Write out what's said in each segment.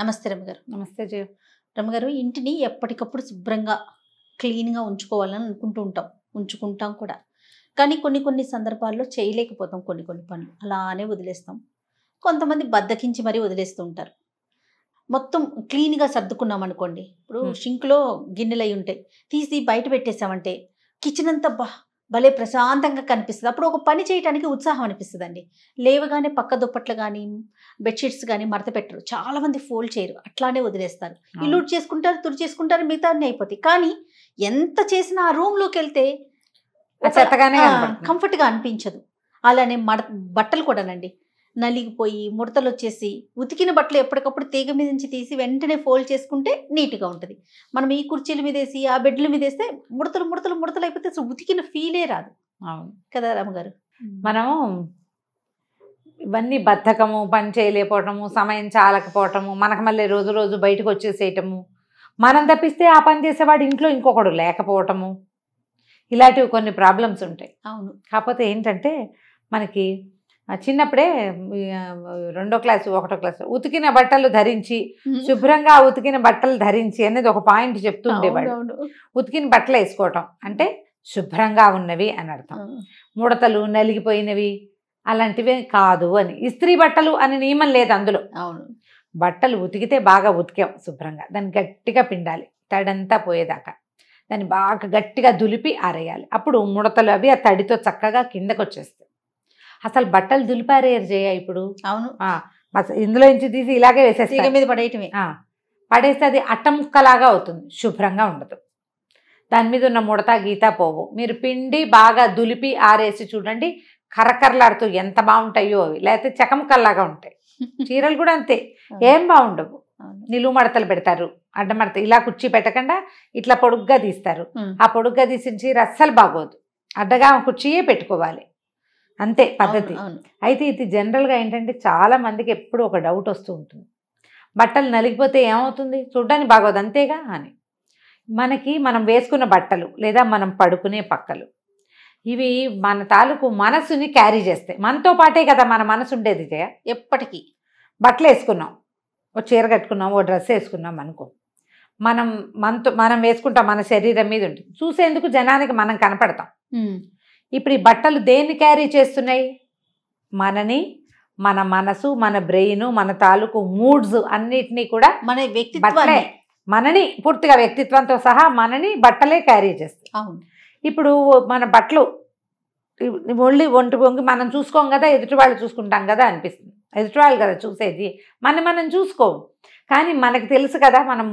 నమస్తే రమ్మగారు నమస్తే జయ రమ్మగారు ఇంటిని ఎప్పటికప్పుడు శుభ్రంగా క్లీన్గా ఉంచుకోవాలని అనుకుంటూ ఉంటాం ఉంచుకుంటాం కూడా కానీ కొన్ని కొన్ని సందర్భాల్లో చేయలేకపోతాం కొన్ని కొన్ని పనులు అలానే వదిలేస్తాం కొంతమంది బద్దకించి మరీ వదిలేస్తూ ఉంటారు మొత్తం క్లీన్గా సర్దుకున్నాం అనుకోండి ఇప్పుడు షింక్లో గిన్నెలు అయి ఉంటాయి తీసి బయట పెట్టేసామంటే కిచెన్ అంతా బా భలే ప్రశాంతంగా కనిపిస్తుంది అప్పుడు ఒక పని చేయడానికి ఉత్సాహం అనిపిస్తుందండి లేవగానే పక్క దుప్పట్లు కానీ బెడ్షీట్స్ కానీ మడత పెట్టరు చాలా మంది ఫోల్డ్ చేయరు అట్లానే వదిలేస్తారు ఇల్లు చేసుకుంటారు తుడి చేసుకుంటారు మిగతా అయిపోతాయి కానీ ఎంత చేసినా ఆ రూమ్లోకి వెళ్తే కంఫర్ట్గా అనిపించదు అలానే మడ బట్టలు కూడానండి నలిగిపోయి ముడతలు వచ్చేసి ఉతికిన బట్టలు ఎప్పటికప్పుడు తీగ మీద నుంచి తీసి వెంటనే ఫోల్డ్ చేసుకుంటే నీట్గా ఉంటుంది మనం ఈ కుర్చీల మీద వేసి ఆ బెడ్ల మీద వేస్తే ముడతలు ముడతలు ముడతలు అయిపోతే అసలు ఉతికిన ఫీలే రాదు అవును కదా రామగారు మనం ఇవన్నీ బద్ధకము పని చేయలేకపోవటము సమయం చాలకపోవటము మనకు మళ్ళీ రోజు రోజు బయటకు వచ్చేసేయటము మనం తప్పిస్తే ఆ పని చేసేవాడు ఇంట్లో ఇంకొకడు లేకపోవటము ఇలాంటివి కొన్ని ప్రాబ్లమ్స్ ఉంటాయి అవును కాకపోతే ఏంటంటే మనకి చిన్నప్పుడే రెండో క్లాసు ఒకటో క్లాసు ఉతికిన బట్టలు ధరించి శుభ్రంగా ఉతికిన బట్టలు ధరించి అనేది ఒక పాయింట్ చెప్తూ ఉండేవాడు ఉతికిన బట్టలు వేసుకోవటం అంటే శుభ్రంగా ఉన్నవి అని అర్థం ముడతలు నలిగిపోయినవి అలాంటివి కాదు అని ఇస్త్రీ బట్టలు అనే నియమం లేదు అందులో అవును బట్టలు ఉతికితే బాగా ఉతికాం శుభ్రంగా దాన్ని గట్టిగా పిండాలి తడంతా పోయేదాకా దాన్ని బాగా గట్టిగా దులిపి ఆరేయాలి అప్పుడు ముడతలు అవి ఆ తడితో చక్కగా కిందకు వచ్చేస్తాయి అసలు బట్టలు దులిపారేరు చేయ ఇప్పుడు అవును ఇందులో నుంచి తీసి ఇలాగే వేసేస్తాం మీద పడేయటమే పడేస్తే అది అట్ట ముక్కలాగా అవుతుంది శుభ్రంగా ఉండదు దాని మీద ఉన్న ముడత గీత పోవు మీరు పిండి బాగా దులిపి ఆరేసి చూడండి కరకరలాడుతూ ఎంత బాగుంటాయో అవి లేకపోతే చకముకల్లాగా ఉంటాయి చీరలు కూడా అంతే ఏం బాగుండవు నిలువు మడతలు పెడతారు అడ్డమడత ఇలా కుర్చీ పెట్టకుండా ఇట్లా పొడుగ్గా తీస్తారు ఆ పొడుగ్గా తీసిన చీర అస్సలు బాగోదు అడ్డగా కుర్చీయే పెట్టుకోవాలి అంతే పద్ధతి అయితే ఇది జనరల్గా ఏంటంటే చాలా మందికి ఎప్పుడు ఒక డౌట్ వస్తూ ఉంటుంది బట్టలు నలిగిపోతే ఏమవుతుంది చూడ్డానికి బాగోదు అంతేగా అని మనకి మనం వేసుకున్న బట్టలు లేదా మనం పడుకునే పక్కలు ఇవి మన తాలూకు మనసుని క్యారీ చేస్తాయి మనతో పాటే కదా మన మనసు ఉండేది జయ ఎప్పటికీ బట్టలు వేసుకున్నాం ఓ చీర కట్టుకున్నాం ఓ డ్రెస్ వేసుకున్నాం అనుకో మనం మనతో మనం వేసుకుంటాం మన శరీరం మీద ఉంటుంది చూసేందుకు జనానికి మనం కనపడతాం ఇప్పుడు ఈ బట్టలు దేన్ని క్యారీ చేస్తున్నాయి మనని మన మనసు మన బ్రెయిన్ మన తాలూకు మూడ్స్ అన్నిటినీ కూడా మన వ్యక్తి బట్టలే మనని పూర్తిగా వ్యక్తిత్వంతో సహా మనని బట్టలే క్యారీ చేస్తాయి ఇప్పుడు మన బట్టలు ఒళ్ళి ఒంటి పొంగి మనం చూసుకోం కదా ఎదుటి వాళ్ళు చూసుకుంటాం కదా అనిపిస్తుంది ఎదుటి వాళ్ళు కదా చూసేది మనం మనం చూసుకోము కానీ మనకు తెలుసు కదా మనం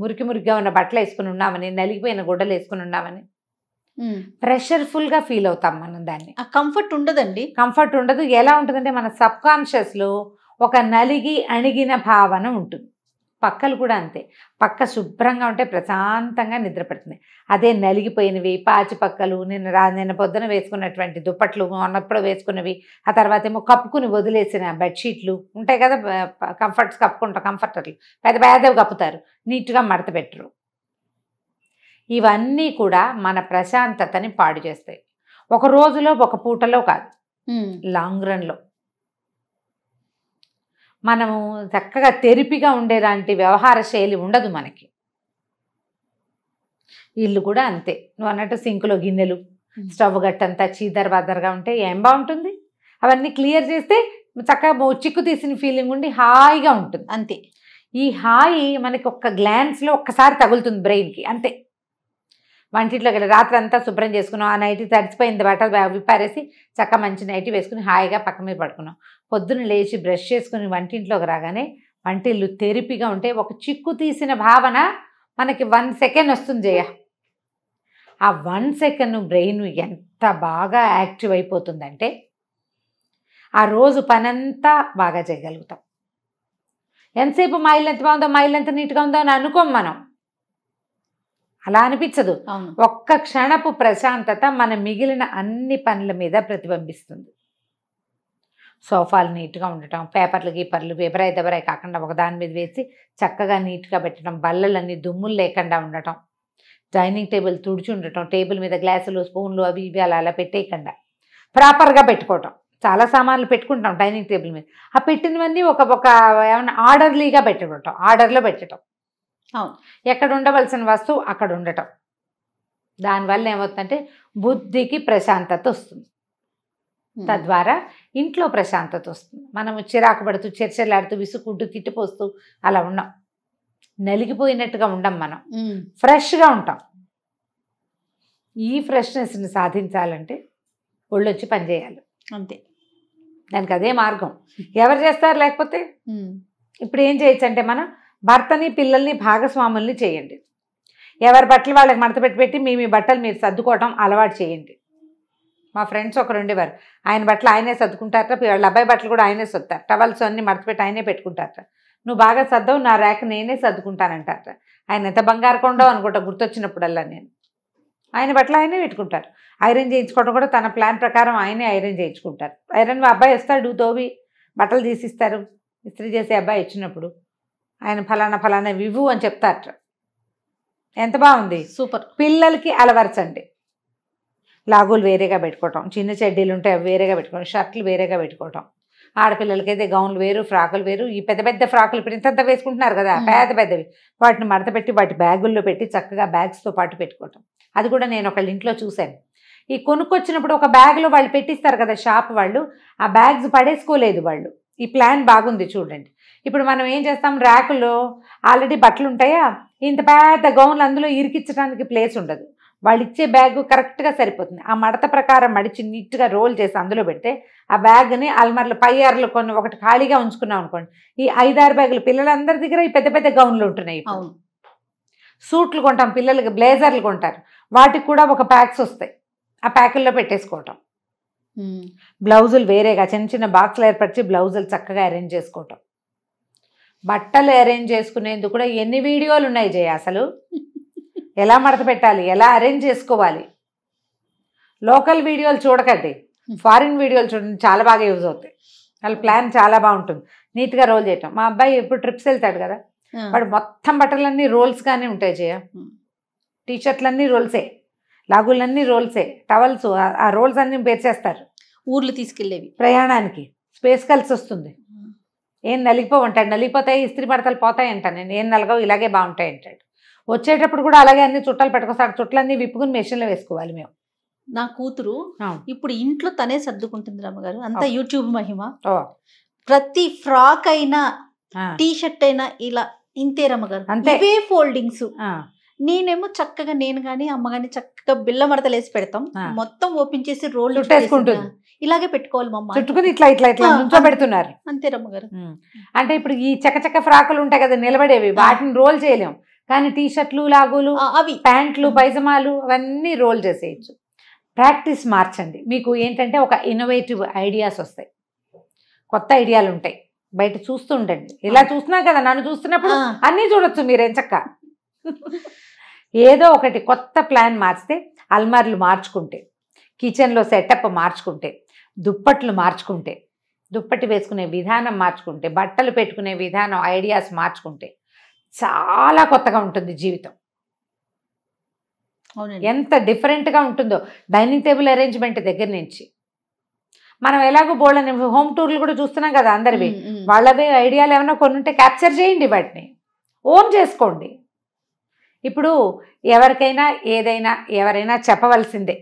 మురికి మురికిగా ఉన్న బట్టలు వేసుకుని ఉన్నామని నలిగిపోయిన గుడ్డలు వేసుకుని ఉన్నామని గా ఫీల్ అవుతాం మనం దాన్ని కంఫర్ట్ ఉండదండి కంఫర్ట్ ఉండదు ఎలా ఉంటుందంటే మన సబ్ లో ఒక నలిగి అణిగిన భావన ఉంటుంది పక్కలు కూడా అంతే పక్క శుభ్రంగా ఉంటే ప్రశాంతంగా నిద్రపడుతుంది అదే నలిగిపోయినవి పాచి పక్కలు నిన్న రా నిన్న పొద్దున వేసుకున్నటువంటి దుప్పట్లు ఉన్నప్పుడు వేసుకున్నవి ఆ తర్వాత ఏమో కప్పుకుని వదిలేసిన బెడ్షీట్లు ఉంటాయి కదా కంఫర్ట్స్ కప్పుకుంటాం కంఫర్టర్లు పెద్ద పేదవి కప్పుతారు నీట్గా మడత పెట్టరు ఇవన్నీ కూడా మన ప్రశాంతతని పాడు చేస్తాయి ఒక రోజులో ఒక పూటలో కాదు లాంగ్ రన్లో మనము చక్కగా తెరిపిగా ఉండేలాంటి వ్యవహార శైలి ఉండదు మనకి ఇల్లు కూడా అంతే నువ్వు అన్నట్టు సింకులో గిన్నెలు స్టవ్ గట్టంతా చీదర్ బదర్గా ఉంటే ఏం బాగుంటుంది అవన్నీ క్లియర్ చేస్తే చక్కగా చిక్కు తీసిన ఫీలింగ్ ఉండి హాయిగా ఉంటుంది అంతే ఈ హాయి మనకి ఒక్క గ్లాన్స్లో ఒక్కసారి తగులుతుంది బ్రెయిన్కి అంతే వంటింట్లోకి వెళ్ళి రాత్రి అంతా శుభ్రం చేసుకున్నాం ఆ నైట్ తడిచిపోయింది బట్టలు విప్పారేసి చక్క మంచి నైట్ వేసుకుని హాయిగా పక్క మీద పడుకున్నాం పొద్దున్న లేచి బ్రష్ చేసుకుని వంటింట్లోకి రాగానే వంటిల్లు తెరిపిగా ఉంటే ఒక చిక్కు తీసిన భావన మనకి వన్ సెకండ్ వస్తుంది జయ ఆ వన్ సెకండ్ బ్రెయిన్ ఎంత బాగా యాక్టివ్ అయిపోతుందంటే ఆ రోజు పనంతా బాగా చేయగలుగుతాం ఎంతసేపు మైల్ ఎంత బాగుందో మైల్ ఎంత నీట్గా ఉందో అని అనుకోం మనం అలా అనిపించదు ఒక్క క్షణపు ప్రశాంతత మన మిగిలిన అన్ని పనుల మీద ప్రతిబింబిస్తుంది సోఫాలు నీట్గా ఉండటం పేపర్లు గీపర్లు పేపరాయి దెబ్బరాయి కాకుండా ఒకదాని మీద వేసి చక్కగా నీట్గా పెట్టడం బల్లలన్నీ దుమ్ములు లేకుండా ఉండటం డైనింగ్ టేబుల్ తుడిచి ఉండటం టేబుల్ మీద గ్లాసులు స్పూన్లు అవి ఇవి అలా అలా పెట్టేయకుండా ప్రాపర్గా పెట్టుకోవటం చాలా సామాన్లు పెట్టుకుంటాం డైనింగ్ టేబుల్ మీద ఆ పెట్టినవన్నీ ఒక ఒక ఏమన్నా ఆర్డర్లీగా పెట్టుకుంటాం ఆర్డర్లో పెట్టడం ఎక్కడ ఉండవలసిన వస్తువు అక్కడ ఉండటం దానివల్ల ఏమవుతుందంటే బుద్ధికి ప్రశాంతత వస్తుంది తద్వారా ఇంట్లో ప్రశాంతత వస్తుంది మనము చిరాకు పడుతూ చర్చలాడుతూ విసుకుంటూ తిట్టిపోస్తూ అలా ఉన్నాం నలిగిపోయినట్టుగా ఉండం మనం ఫ్రెష్గా ఉంటాం ఈ ఫ్రెష్నెస్ని సాధించాలంటే ఒళ్ళొచ్చి పనిచేయాలి అంతే దానికి అదే మార్గం ఎవరు చేస్తారు లేకపోతే ఇప్పుడు ఏం చేయొచ్చు అంటే మనం భర్తని పిల్లల్ని భాగస్వాముల్ని చేయండి ఎవరి బట్టలు వాళ్ళకి మడత పెట్టి పెట్టి మీ మీ బట్టలు మీరు సర్దుకోవటం అలవాటు చేయండి మా ఫ్రెండ్స్ ఒకరు ఉండేవారు ఆయన బట్టలు ఆయనే సర్దుకుంటారట వాళ్ళ అబ్బాయి బట్టలు కూడా ఆయనే సర్దుతారు టవల్స్ అన్ని పెట్టి ఆయనే పెట్టుకుంటారట నువ్వు బాగా సర్దవు నా ర్యాక్ నేనే సర్దుకుంటానంటారట ఆయన ఎంత బంగారు కొండవు అనుకుంటా గుర్తొచ్చినప్పుడల్లా నేను ఆయన బట్టలు ఆయనే పెట్టుకుంటారు ఐరన్ చేయించుకోవడం కూడా తన ప్లాన్ ప్రకారం ఆయనే ఐరన్ చేయించుకుంటారు ఐరన్ మా అబ్బాయి వస్తాడు తోవి బట్టలు తీసిస్తారు ఇస్త్రీ చేసే అబ్బాయి ఇచ్చినప్పుడు ఆయన ఫలానా ఫలానా వివు అని చెప్తారు ఎంత బాగుంది సూపర్ పిల్లలకి అలవరచండి లాగులు వేరేగా పెట్టుకోవటం చిన్న చెడ్డీలు ఉంటాయి అవి వేరేగా పెట్టుకోవడం షర్ట్లు వేరేగా పెట్టుకోవటం ఆడపిల్లలకైతే గౌన్లు వేరు ఫ్రాకులు వేరు ఈ పెద్ద పెద్ద ఫ్రాకులు ఇంతంత వేసుకుంటున్నారు కదా పెద్ద పెద్దవి వాటిని మడత పెట్టి వాటి బ్యాగుల్లో పెట్టి చక్కగా బ్యాగ్స్తో పాటు పెట్టుకోవటం అది కూడా నేను ఒకళ్ళ ఇంట్లో చూశాను ఈ కొనుక్కొచ్చినప్పుడు ఒక బ్యాగ్లో వాళ్ళు పెట్టిస్తారు కదా షాప్ వాళ్ళు ఆ బ్యాగ్స్ పడేసుకోలేదు వాళ్ళు ఈ ప్లాన్ బాగుంది చూడండి ఇప్పుడు మనం ఏం చేస్తాం ర్యాకులో ఆల్రెడీ బట్టలు ఉంటాయా ఇంత పెద్ద గౌన్లు అందులో ఇరికించడానికి ప్లేస్ ఉండదు వాళ్ళు ఇచ్చే బ్యాగ్ కరెక్ట్గా సరిపోతుంది ఆ మడత ప్రకారం మడిచి నీట్గా రోల్ చేసి అందులో పెడితే ఆ బ్యాగ్ని అల్మార్లు పై ఆరులు కొన్ని ఒకటి ఖాళీగా ఉంచుకున్నాం అనుకోండి ఈ ఐదారు బ్యాగులు పిల్లలందరి దగ్గర ఈ పెద్ద పెద్ద గౌన్లు ఉంటున్నాయి సూట్లు కొంటాం పిల్లలకి బ్లేజర్లు కొంటారు వాటికి కూడా ఒక ప్యాక్స్ వస్తాయి ఆ ప్యాకుల్లో పెట్టేసుకోవటం బ్లౌజులు వేరేగా చిన్న చిన్న బాక్స్లు ఏర్పరిచి బ్లౌజులు చక్కగా అరేంజ్ చేసుకోవటం బట్టలు అరేంజ్ చేసుకునేందుకు కూడా ఎన్ని వీడియోలు ఉన్నాయి జయ అసలు ఎలా మడత పెట్టాలి ఎలా అరేంజ్ చేసుకోవాలి లోకల్ వీడియోలు చూడకండి ఫారిన్ వీడియోలు చూడండి చాలా బాగా యూజ్ అవుతాయి వాళ్ళ ప్లాన్ చాలా బాగుంటుంది నీట్గా రోల్ చేయటం మా అబ్బాయి ఎప్పుడు ట్రిప్స్ వెళ్తాడు కదా వాడు మొత్తం బట్టలన్నీ రోల్స్గానే ఉంటాయి జయ టీషర్ట్లన్నీ రోల్సే లాగులన్నీ రోల్సే టవల్స్ ఆ రోల్స్ అన్ని పేర్చేస్తారు ఊర్లు తీసుకెళ్ళేవి ప్రయాణానికి స్పేస్ కలిసి వస్తుంది ఏం నలిగిపోవంటాడు నలిగిపోతాయి ఇస్త్రీ పడతలు పోతాయంటాను నేను ఏం నలగవు ఇలాగే బాగుంటాయి అంటాడు వచ్చేటప్పుడు కూడా అలాగే అన్ని చుట్టాలు పెట్టుకొస్తాడు చుట్టాలన్నీ విప్పుకుని మెషిన్లో వేసుకోవాలి మేము నా కూతురు ఇప్పుడు ఇంట్లో తనే సర్దుకుంటుంది రామగారు అంతా యూట్యూబ్ మహిమ ప్రతి ఫ్రాక్ అయినా టీ షర్ట్ అయినా ఇలా ఇంతే రమ్మగారు అంతే ఫోల్డింగ్స్ నేనేమో చక్కగా నేను కానీ అమ్మ కానీ చక్కగా బిల్ల మడతలేసి పెడతాం మొత్తం ఓపెన్ చేసి రోల్ చుట్టేసుకుంటుంది ఇలాగే పెట్టుకోవాలి మమ్మ చుట్టుకుని ఇట్లా ఇట్లా ఇట్లా పెడుతున్నారు అంతే రమ్మగారు అంటే ఇప్పుడు ఈ చక్కచక్క ఫ్రాకులు ఉంటాయి కదా నిలబడేవి వాటిని రోల్ చేయలేము కానీ టీ షర్ట్లు లాగులు అవి ప్యాంట్లు పైజమాలు అవన్నీ రోల్ చేసేయచ్చు ప్రాక్టీస్ మార్చండి మీకు ఏంటంటే ఒక ఇన్నోవేటివ్ ఐడియాస్ వస్తాయి కొత్త ఐడియాలు ఉంటాయి బయట చూస్తుండండి ఇలా చూస్తున్నా కదా నన్ను చూస్తున్నప్పుడు అన్నీ చూడొచ్చు మీరేం చక్క ఏదో ఒకటి కొత్త ప్లాన్ మార్చితే అల్మార్లు మార్చుకుంటే కిచెన్లో సెటప్ మార్చుకుంటే దుప్పట్లు మార్చుకుంటే దుప్పటి వేసుకునే విధానం మార్చుకుంటే బట్టలు పెట్టుకునే విధానం ఐడియాస్ మార్చుకుంటే చాలా కొత్తగా ఉంటుంది జీవితం ఎంత డిఫరెంట్గా ఉంటుందో డైనింగ్ టేబుల్ అరేంజ్మెంట్ దగ్గర నుంచి మనం ఎలాగో బోళ్ళని హోమ్ టూర్లు కూడా చూస్తున్నాం కదా అందరివి వాళ్ళవి ఐడియాలు ఏమైనా కొన్ని ఉంటే క్యాప్చర్ చేయండి వాటిని ఓన్ చేసుకోండి ఇప్పుడు ఎవరికైనా ఏదైనా ఎవరైనా చెప్పవలసిందే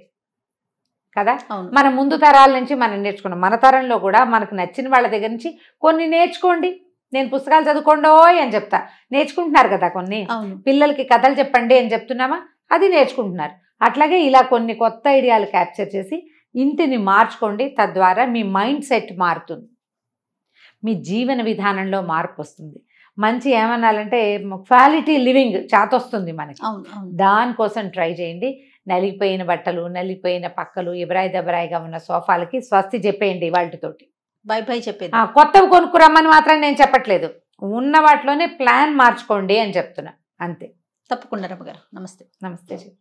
కదా మన ముందు తరాల నుంచి మనం నేర్చుకున్నాం మన తరంలో కూడా మనకు నచ్చిన వాళ్ళ దగ్గర నుంచి కొన్ని నేర్చుకోండి నేను పుస్తకాలు చదువుకోండో అని చెప్తా నేర్చుకుంటున్నారు కదా కొన్ని పిల్లలకి కథలు చెప్పండి అని చెప్తున్నామా అది నేర్చుకుంటున్నారు అట్లాగే ఇలా కొన్ని కొత్త ఐడియాలు క్యాప్చర్ చేసి ఇంటిని మార్చుకోండి తద్వారా మీ మైండ్ సెట్ మారుతుంది మీ జీవన విధానంలో మార్పు వస్తుంది మంచి ఏమనాలంటే క్వాలిటీ లివింగ్ చేతొస్తుంది మనకి దానికోసం ట్రై చేయండి నలిగిపోయిన బట్టలు నలిగిపోయిన పక్కలు ఇబ్రాయి దబ్రాయిగా ఉన్న సోఫాలకి స్వస్తి చెప్పేయండి వాటితోటి బై బై చెప్పేది కొత్తవి కొనుక్కురమ్మని మాత్రం నేను చెప్పట్లేదు ఉన్న వాటిలోనే ప్లాన్ మార్చుకోండి అని చెప్తున్నా అంతే తప్పకుండా రమ్మగారు నమస్తే నమస్తే